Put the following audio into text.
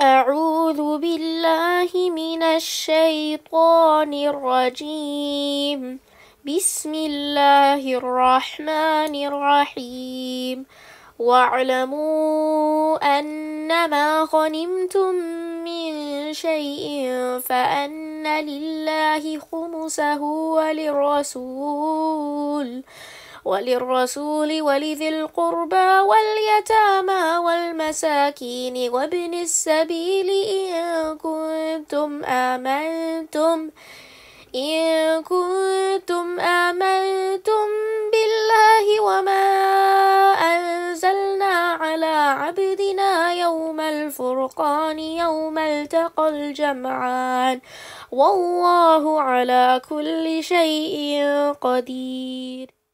أعوذ بالله من الشيطان الرجيم بسم الله الرحمن الرحيم واعلموا أنما غنمتم من شيء فأن لله خمسه وللرسول وللرسول ولذي القربى واليتامى والمساكين وابن السبيل إن كنتم آمنتم إن كنتم آمنتم بالله وما أنزلنا على عبدنا يوم الفرقان يوم التقى الجمعان والله على كل شيء قدير